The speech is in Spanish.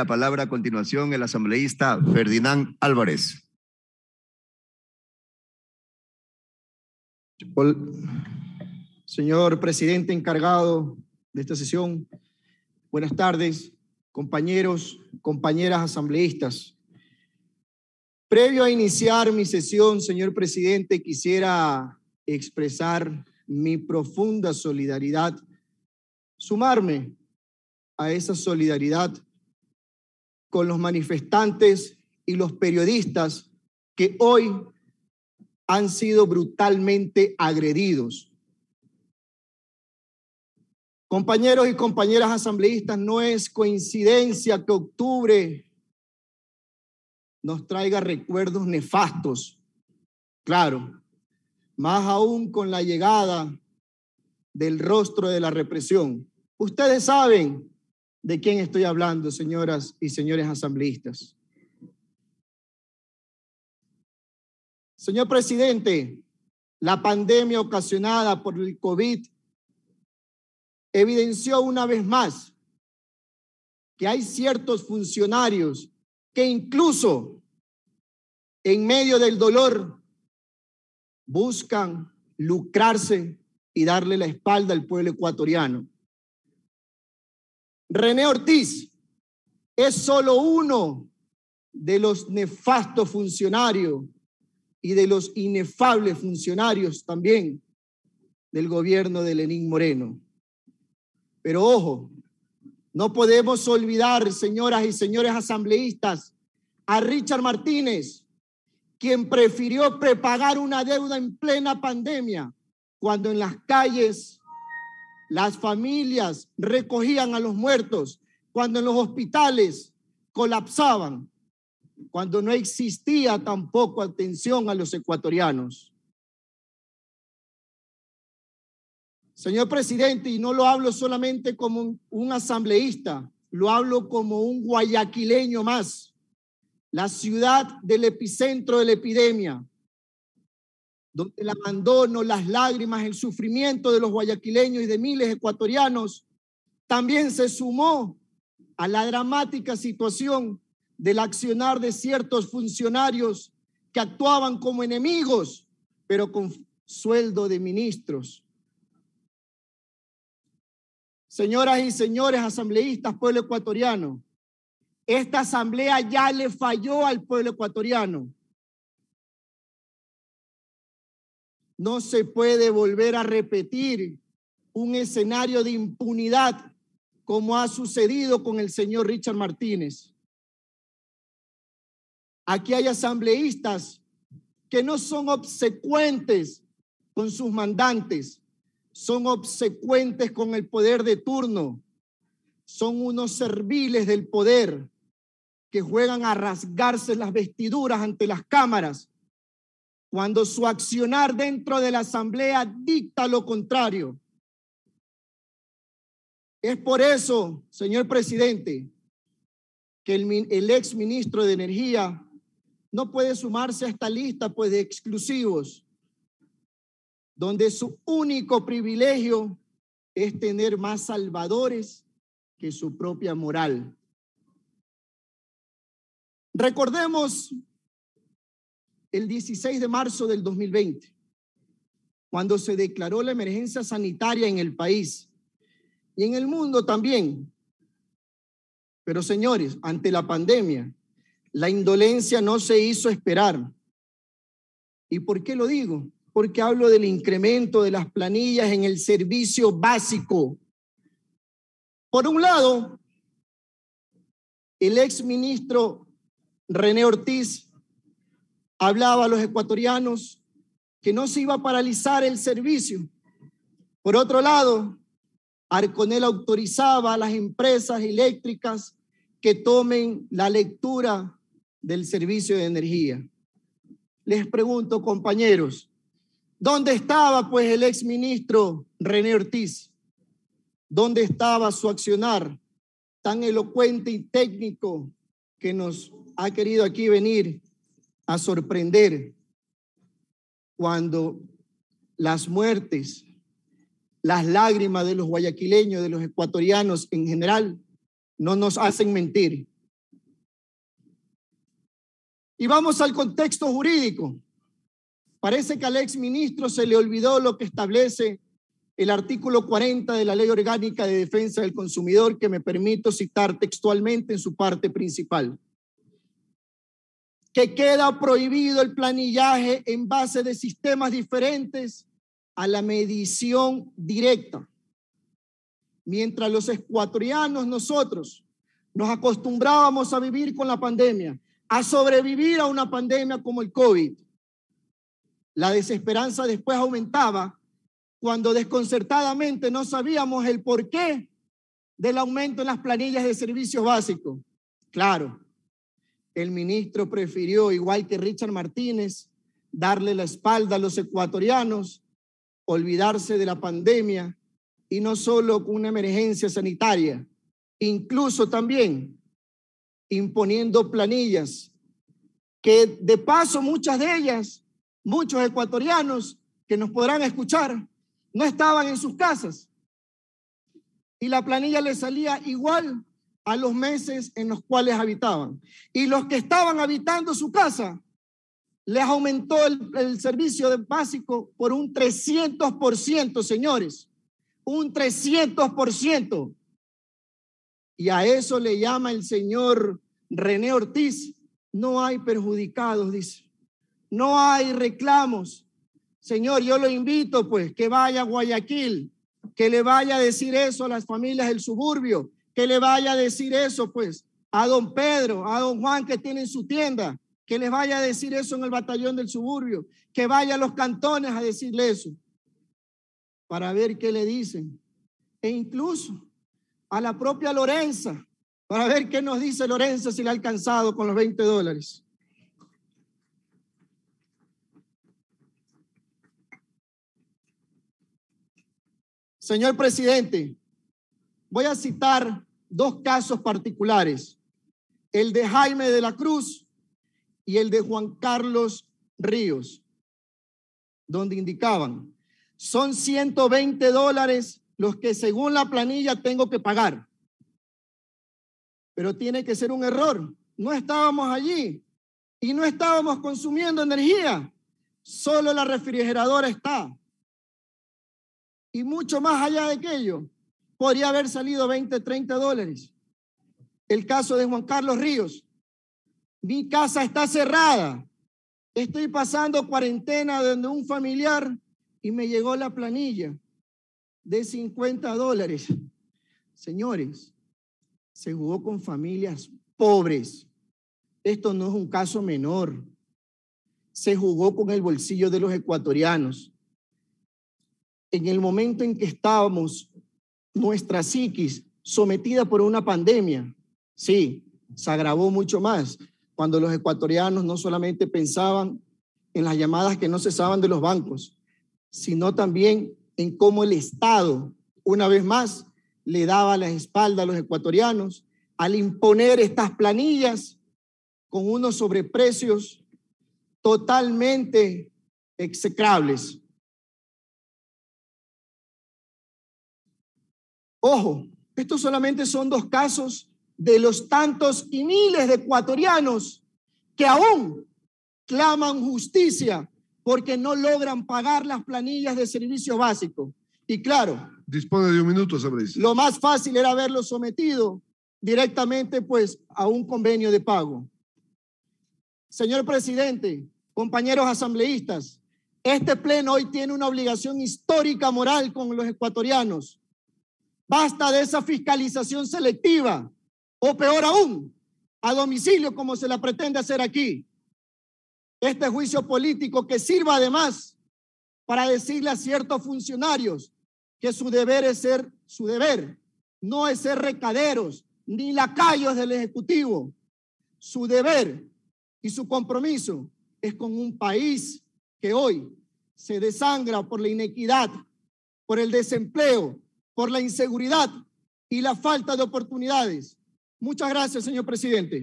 La palabra a continuación el asambleísta Ferdinand Álvarez. Señor presidente encargado de esta sesión, buenas tardes, compañeros, compañeras asambleístas. Previo a iniciar mi sesión, señor presidente, quisiera expresar mi profunda solidaridad, sumarme a esa solidaridad con los manifestantes y los periodistas que hoy han sido brutalmente agredidos. Compañeros y compañeras asambleístas, no es coincidencia que octubre nos traiga recuerdos nefastos, claro, más aún con la llegada del rostro de la represión. Ustedes saben de quién estoy hablando, señoras y señores asambleístas. Señor presidente, la pandemia ocasionada por el COVID evidenció una vez más que hay ciertos funcionarios que incluso en medio del dolor buscan lucrarse y darle la espalda al pueblo ecuatoriano. René Ortiz es solo uno de los nefastos funcionarios y de los inefables funcionarios también del gobierno de Lenín Moreno. Pero ojo, no podemos olvidar, señoras y señores asambleístas, a Richard Martínez, quien prefirió prepagar una deuda en plena pandemia, cuando en las calles las familias recogían a los muertos cuando los hospitales colapsaban, cuando no existía tampoco atención a los ecuatorianos. Señor presidente, y no lo hablo solamente como un, asambleísta, lo hablo como un guayaquileño más. La ciudad del epicentro de la epidemia, donde el abandono, las lágrimas, el sufrimiento de los guayaquileños y de miles ecuatorianos, también se sumó a la dramática situación del accionar de ciertos funcionarios que actuaban como enemigos, pero con sueldo de ministros. Señoras y señores asambleístas, pueblo ecuatoriano, esta asamblea ya le falló al pueblo ecuatoriano No se puede volver a repetir un escenario de impunidad como ha sucedido con el señor Richard Martínez. Aquí hay asambleístas que no son obsecuentes con sus mandantes, son obsecuentes con el poder de turno, son unos serviles del poder que juegan a rasgarse las vestiduras ante las cámaras cuando su accionar dentro de la asamblea dicta lo contrario. Es por eso, señor presidente, que el, ex ministro de Energía no puede sumarse a esta lista pues, de exclusivos, donde su único privilegio es tener más salvadores que su propia moral. Recordemos el 16 de marzo del 2020, cuando se declaró la emergencia sanitaria en el país y en el mundo también. Pero señores, ante la pandemia, la indolencia no se hizo esperar. ¿Y por qué lo digo? Porque hablo del incremento de las planillas en el servicio básico. Por un lado, el ex ministro René Ortiz hablaba a los ecuatorianos que no se iba a paralizar el servicio. Por otro lado, Arconel autorizaba a las empresas eléctricas que tomen la lectura del servicio de energía. Les pregunto, compañeros, ¿dónde estaba pues el exministro René Ortiz? ¿Dónde estaba su accionar tan elocuente y técnico que nos ha querido aquí venir a sorprender cuando las muertes, las lágrimas de los guayaquileños, de los ecuatorianos en general, no nos hacen mentir. Y vamos al contexto jurídico. Parece que al exministro se le olvidó lo que establece el artículo 40 de la Ley Orgánica de Defensa del Consumidor, que me permito citar textualmente en su parte principal que queda prohibido el planillaje en base de sistemas diferentes a la medición directa. Mientras los ecuatorianos, nosotros, nos acostumbrábamos a vivir con la pandemia, a sobrevivir a una pandemia como el COVID. La desesperanza después aumentaba cuando desconcertadamente no sabíamos el porqué del aumento en las planillas de servicios básicos. Claro, el ministro prefirió, igual que Richard Martínez, darle la espalda a los ecuatorianos, olvidarse de la pandemia y no solo con una emergencia sanitaria, incluso también imponiendo planillas, que de paso muchas de ellas, muchos ecuatorianos que nos podrán escuchar, no estaban en sus casas. Y la planilla les salía igual a los meses en los cuales habitaban. Y los que estaban habitando su casa, les aumentó el, servicio de básico por un 300%, señores, un 300%. Y a eso le llama el señor René Ortiz, no hay perjudicados, dice, no hay reclamos. Señor, yo lo invito pues que vaya a Guayaquil, que le vaya a decir eso a las familias del suburbio, le vaya a decir eso, pues, a don Pedro, a don Juan que tienen su tienda, que les vaya a decir eso en el batallón del suburbio, que vaya a los cantones a decirle eso, para ver qué le dicen. E incluso a la propia Lorenza, para ver qué nos dice Lorenza si le ha alcanzado con los 20 dólares. Señor presidente, voy a citar dos casos particulares, el de Jaime de la Cruz y el de Juan Carlos Ríos, donde indicaban, son 120 dólares los que según la planilla tengo que pagar. Pero tiene que ser un error. No estábamos allí y no estábamos consumiendo energía. Solo la refrigeradora está. Y mucho más allá de aquello, podría haber salido 20, 30 dólares. El caso de Juan Carlos Ríos. Mi casa está cerrada. Estoy pasando cuarentena donde un familiar y me llegó la planilla de 50 dólares. Señores, se jugó con familias pobres. Esto no es un caso menor. Se jugó con el bolsillo de los ecuatorianos. En el momento en que estábamos nuestra psiquis sometida por una pandemia, sí, se agravó mucho más cuando los ecuatorianos no solamente pensaban en las llamadas que no cesaban de los bancos, sino también en cómo el Estado, una vez más, le daba la espalda a los ecuatorianos al imponer estas planillas con unos sobreprecios totalmente execrables. Ojo, estos solamente son dos casos de los tantos y miles de ecuatorianos que aún claman justicia porque no logran pagar las planillas de servicio básico. Y claro. Dispone de minuto, Lo más fácil era haberlo sometido directamente pues a un convenio de pago. Señor presidente, compañeros asambleístas, este pleno hoy tiene una obligación histórica moral con los ecuatorianos Basta de esa fiscalización selectiva o peor aún, a domicilio como se la pretende hacer aquí. Este juicio político que sirva además para decirle a ciertos funcionarios que su deber es ser su deber, no es ser recaderos ni lacayos del Ejecutivo. Su deber y su compromiso es con un país que hoy se desangra por la inequidad, por el desempleo, por la inseguridad y la falta de oportunidades. Muchas gracias, señor presidente.